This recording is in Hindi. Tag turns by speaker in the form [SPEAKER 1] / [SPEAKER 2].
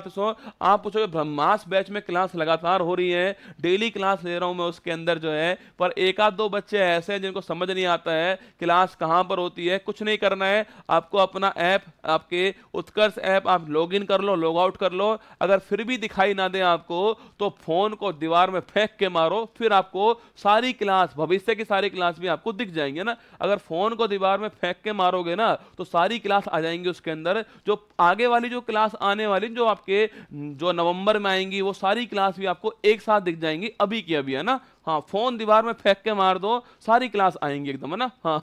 [SPEAKER 1] सो आप पूछोगे ब्रह्मास बैच में क्लास लगातार हो रही है डेली क्लास ले रहा हूं मैं उसके अंदर जो है पर एक आध दो बच्चे ऐसे हैं जिनको समझ नहीं आता है क्लास कहां पर होती है कुछ नहीं करना है आपको अपना ऐप आपके उत्कर्ष ऐप आप लॉग इन कर लो लॉग आउट कर लो अगर फिर भी दिखाई ना दे आपको तो फोन को दीवार में फेंक के मारो फिर आपको सारी क्लास भविष्य की सारी क्लास भी आपको दिख जाएंगे ना अगर फोन को दीवार में फेंक के मारोगे ना तो सारी क्लास आ जाएंगे उसके अंदर जो आगे वाली जो क्लास आने वाली जो आप आपके जो नवंबर में आएंगी वो सारी क्लास भी आपको एक साथ दिख जाएंगी अभी की अभी है ना हाँ फोन दीवार में फेंक के मार दो सारी क्लास आएंगी एकदम है ना हाँ